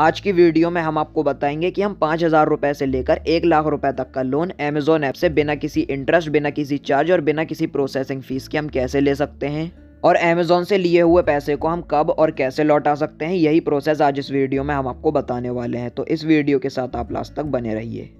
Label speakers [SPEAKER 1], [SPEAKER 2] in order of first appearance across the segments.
[SPEAKER 1] आज की वीडियो में हम आपको बताएंगे कि हम पाँच हज़ार रुपये से लेकर एक लाख रुपए तक का लोन अमेजोन ऐप से बिना किसी इंटरेस्ट बिना किसी चार्ज और बिना किसी प्रोसेसिंग फीस के हम कैसे ले सकते हैं और अमेजोन से लिए हुए पैसे को हम कब और कैसे लौटा सकते हैं यही प्रोसेस आज इस वीडियो में हम आपको बताने वाले हैं तो इस वीडियो के साथ आप लास्ट तक बने रहिए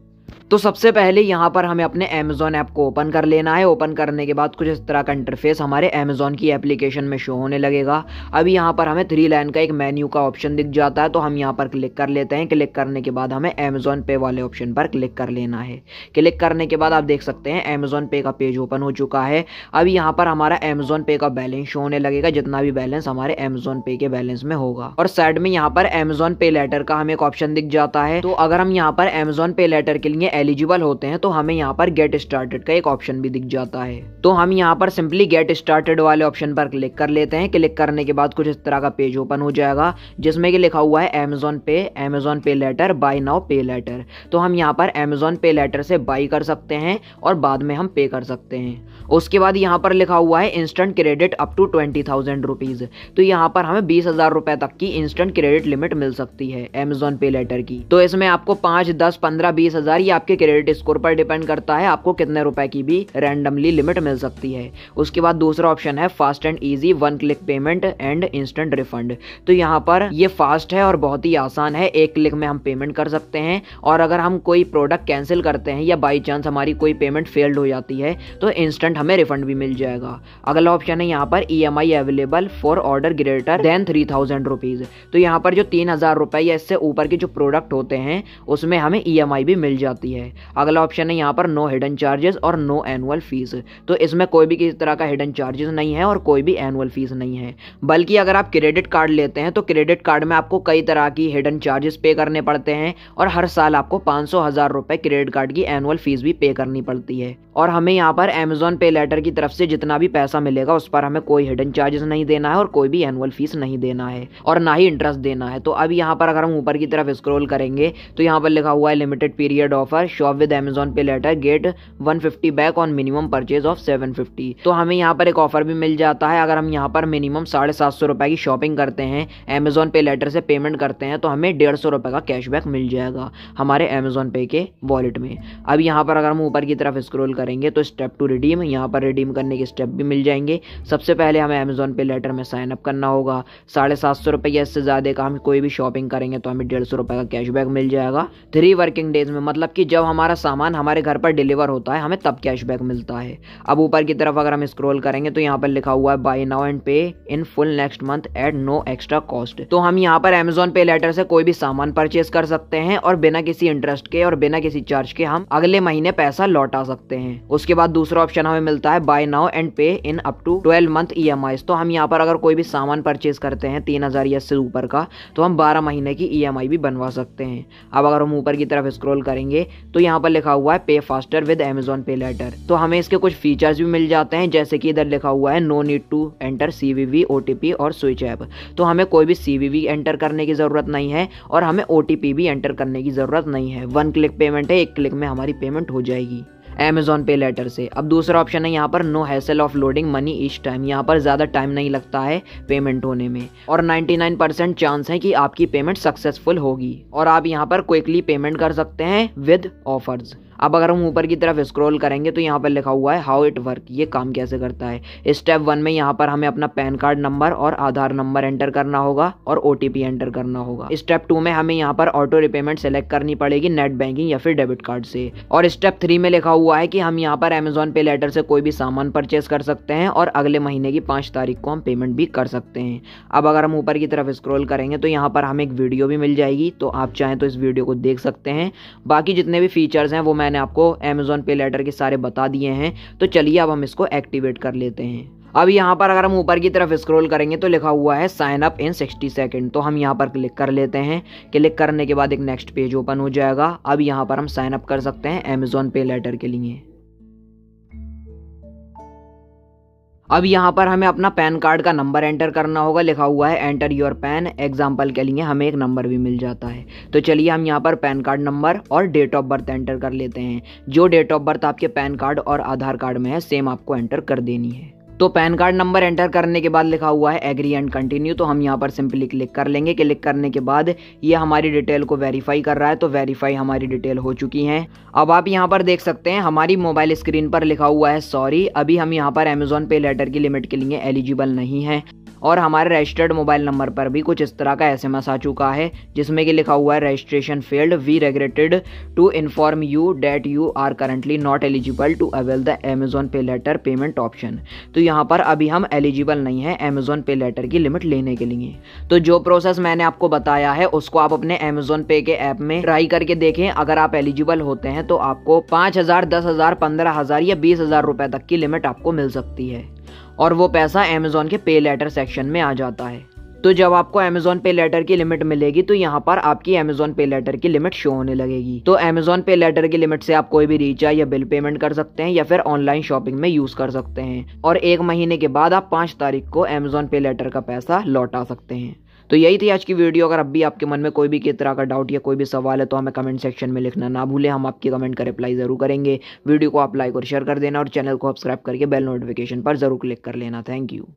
[SPEAKER 1] तो सबसे पहले यहाँ पर हमें अपने अमेजोन ऐप को ओपन कर लेना है ओपन करने के बाद कुछ इस तरह का इंटरफेस हमारे अमेजोन की एप्लीकेशन में शो होने लगेगा अभी यहाँ पर हमें थ्री लाइन का एक मेन्यू का ऑप्शन दिख जाता है तो हम यहाँ पर क्लिक कर लेते हैं क्लिक करने के बाद हमें अमेजोन पे वाले ऑप्शन पर क्लिक कर लेना है क्लिक करने के बाद आप देख सकते हैं अमेजोन पे का पेज ओपन हो चुका है अभी यहाँ पर हमारा अमेजोन पे का बैलेंस शो होने लगेगा जितना भी बैलेंस हमारे अमेजोन पे के बैलेंस में होगा और साइड में यहाँ पर अमेजोन पे लेटर का हमें एक ऑप्शन दिख जाता है तो अगर हम यहाँ पर अमेजोन पे लेटर के लिए एलिजिबल होते हैं तो हमें यहाँ पर गेट स्टार्टेड का एक ऑप्शन भी दिख जाता है तो हम यहाँ पर सिंपली गेट स्टार्टेड वाले ऑप्शन पर क्लिक कर लेते हैं क्लिक करने के बाद कुछ इस तरह का पेज ओपन हो जाएगा जिसमें कि लिखा हुआ है Amazon pay Amazon pay later buy now pay later तो हम यहाँ पर अमेजोन पे लेटर से बाई कर सकते हैं और बाद में हम पे कर सकते हैं उसके बाद यहाँ पर लिखा हुआ है instant credit up to twenty thousand rupees तो यहाँ पर हमें बीस हज़ार रुपए तक की इंस्टेंट क्रेडिट लिमिट मिल सकती है अमेजोन पे लेटर की तो इसमें आपको पांच दस पंद्रह बीस हज़ार या आपके क्रेडिट स्कोर पर डिपेंड करता है आपको कितने रुपए की भी रैंडमली लिमिट मिल सकती है उसके बाद दूसरा ऑप्शन है fast and easy one click payment and instant refund तो यहाँ पर ये फास्ट है और बहुत ही आसान है एक क्लिक में हम पेमेंट कर सकते हैं और अगर हम कोई प्रोडक्ट कैंसिल करते हैं या बाई चांस हमारी कोई पेमेंट फेल्ड हो जाती है तो इंस्टेंट हमें रिफंड भी मिल जाएगा अगला ऑप्शन है यहाँ पर E M I available for order greater than three thousand rupees तो यहाँ पर जो तीन हजार रुपए या इससे ऊपर के जो प्रोडक्ट होते हैं उसमें हमें ई एम आई भी मिल जाती है है अगला ऑप्शन है यहाँ पर नो हिडन चार्जेस और नो एनुअल फीस तो इसमें कोई भी किसी तरह का हिडन चार्जेस नहीं है और कोई भी एनुअल फीस नहीं है बल्कि अगर आप क्रेडिट कार्ड लेते हैं तो क्रेडिट कार्ड में आपको कई तरह की हिडन चार्जेस पे करने पड़ते हैं और हर साल आपको पाँच सौ हज़ार रुपये क्रेडिट कार्ड की एनुअल फीस भी पे करनी पड़ती है और हमें यहाँ पर अमेजोन पे लेटर की तरफ से जितना भी पैसा मिलेगा उस पर हमें कोई हिडन चार्जेस नहीं देना है और कोई भी एनुअल फीस नहीं देना है और ना ही इंटरेस्ट देना है तो अब यहाँ पर अगर हम ऊपर की तरफ स्क्रॉल करेंगे तो यहाँ पर लिखा हुआ है लिमिटेड पीरियड ऑफर हमारा shop with Amazon pay later get 150 back on minimum purchase of 750 तो हमें यहाँ पर एक ऑफर भी मिल जाता है अगर हम यहाँ पर मिनिमम साढ़े सात सौ रुपए की शॉपिंग करते हैं अमेजोन पे लेटर से पेमेंट करते हैं तो हमें डेढ़ सौ रुपए का कैशबैक मिल जाएगा हमारे अमेजोन पे के वॉलेट में अब यहाँ पर अगर हम ऊपर की तरफ स्क्रोल करेंगे तो स्टेप टू रिडीम यहाँ पर रिडीम करने के स्टेप भी मिल जाएंगे सबसे पहले हमें अमेजोन पे लेटर में साइन अप करना होगा साढ़े सात सौ रुपए या इससे ज़्यादा का हम कोई भी शॉपिंग करेंगे तो हमें डेढ़ सौ रुपए का कैशबैक मिल जाएगा थ्री वर्किंग डेज में मतलब कि जब हमारा सामान हमारे घर पर डिलीवर होता है हमें तब कैशबैक मिलता है अब ऊपर की तरफ अगर हम स्क्रॉल करेंगे तो यहाँ पर लिखा हुआ है by now and pay in full next month at no extra cost तो हम यहाँ पर अमेजोन पे लेटर से कोई भी सामान परचेज कर सकते हैं और बिना किसी इंटरेस्ट के और बिना किसी चार्ज के हम अगले महीने पैसा लौटा सकते हैं उसके बाद दूसरा ऑप्शन हमें मिलता है bye now and pay in up to twelve month E M I तो हम यहाँ पर अगर कोई भी सामान परचेज करते हैं तीन हजार या से ऊपर का तो हम बारह महीने की ई एम आई भी बनवा सकते हैं अब अगर हम ऊपर की तरफ स्क्रॉल करेंगे तो यहाँ पर लिखा हुआ है pay faster with Amazon pay later तो हमें इसके कुछ फीचर्स भी मिल जाते हैं जैसे कि इधर लिखा हुआ है no need to enter C V V O T P और स्विच ऐप तो हमें कोई भी सी वी वी एंटर करने की ज़रूरत नहीं है और हमें ओ टी पी भी एंटर करने की ज़रूरत नहीं है वन क्लिक पेमेंट है एक क्लिक में हमारी पेमेंट हो जाएगी अमेजोन पे लेटर से अब दूसरा ऑप्शन है यहाँ पर no hassle of loading money each time यहाँ पर ज़्यादा टाइम नहीं लगता है पेमेंट होने में और 99% चांस है कि आपकी पेमेंट सक्सेसफुल होगी और आप यहाँ पर क्विकली पेमेंट कर सकते हैं विद ऑफर्स अब अगर हम ऊपर की तरफ स्क्रॉल करेंगे तो यहाँ पर लिखा हुआ है हाउ इट वर्क ये काम कैसे करता है स्टेप वन में यहाँ पर हमें अपना पैन कार्ड नंबर और आधार नंबर एंटर करना होगा और ओ एंटर करना होगा स्टेप टू में हमें यहाँ पर ऑटो रिपेमेंट सेलेक्ट करनी पड़ेगी नेट बैंकिंग या फिर डेबिट कार्ड से और स्टेप थ्री में लिखा हुआ है कि हम यहाँ पर अमेजोन पे लेटर से कोई भी सामान परचेस कर सकते हैं और अगले महीने की पाँच तारीख को हम पेमेंट भी कर सकते हैं अब अगर हम ऊपर की तरफ स्क्रॉल करेंगे तो यहाँ पर हमें एक वीडियो भी मिल जाएगी तो आप चाहें तो इस वीडियो को देख सकते हैं बाकी जितने भी फीचर्स हैं वो मैंने मैंने आपको अमेजोन पे लेटर के सारे बता दिए हैं तो चलिए अब हम इसको एक्टिवेट कर लेते हैं अब यहाँ पर अगर हम ऊपर की तरफ स्क्रॉल करेंगे तो लिखा हुआ है साइन अप इन 60 सेकंड तो हम यहाँ पर क्लिक कर लेते हैं क्लिक करने के बाद एक नेक्स्ट पेज ओपन हो जाएगा अब यहाँ पर हम साइन अप कर सकते हैं अमेजोन पे लेटर के लिए अब यहाँ पर हमें अपना पैन कार्ड का नंबर एंटर करना होगा लिखा हुआ है एंटर योर पैन एग्जाम्पल के लिए हमें एक नंबर भी मिल जाता है तो चलिए हम यहाँ पर पैन कार्ड नंबर और डेट ऑफ बर्थ एंटर कर लेते हैं जो डेट ऑफ बर्थ आपके पैन कार्ड और आधार कार्ड में है सेम आपको एंटर कर देनी है तो पैन कार्ड नंबर एंटर करने के बाद लिखा हुआ है एग्री एंड कंटिन्यू तो हम यहाँ पर सिंपली क्लिक कर लेंगे क्लिक करने के बाद ये हमारी डिटेल को वेरीफाई कर रहा है तो वेरीफाई हमारी डिटेल हो चुकी हैं अब आप यहाँ पर देख सकते हैं हमारी मोबाइल स्क्रीन पर लिखा हुआ है सॉरी अभी हम यहाँ पर अमेजोन पे लेटर की लिमिट के लिए एलिजिबल नहीं है और हमारे रजिस्टर्ड मोबाइल नंबर पर भी कुछ इस तरह का एस आ चुका है जिसमें कि लिखा हुआ है registration failed we regretted to inform you that you are currently not eligible to avail the Amazon Pay Later payment option तो यहाँ पर अभी हम एलिजिबल नहीं है अमेजोन पे लेटर की लिमिट लेने के लिए तो जो प्रोसेस मैंने आपको बताया है उसको आप अपने अमेजोन पे के ऐप में ट्राई करके देखें अगर आप एलिजिबल होते हैं तो आपको पाँच हजार दस हजार पंद्रह हजार या बीस हजार रुपए तक की लिमिट आपको मिल सकती है और वो पैसा अमेज़ोन के पे लेटर सेक्शन में आ जाता है तो जब आपको अमेजोन पे लेटर की लिमिट मिलेगी तो यहाँ पर आपकी अमेजोन पे लेटर की लिमिट शो होने लगेगी तो अमेजोन पे लेटर की लिमिट से आप कोई भी रिचार्ज या बिल पेमेंट कर सकते हैं या फिर ऑनलाइन शॉपिंग में यूज कर सकते हैं और एक महीने के बाद आप पाँच तारीख को अमेजोन पे लेटर का पैसा लौटा सकते हैं तो यही थी आज की वीडियो अगर अब भी आपके मन में कोई भी किस तरह का डाउट या कोई भी सवाल है तो हमें कमेंट सेक्शन में लिखना ना भूलें हम आपकी कमेंट का रिप्लाई ज़रूर करेंगे वीडियो को आप लाइक और शेयर कर देना और चैनल को सब्सक्राइब करके बेल नोटिफिकेशन पर ज़रूर क्लिक कर लेना थैंक यू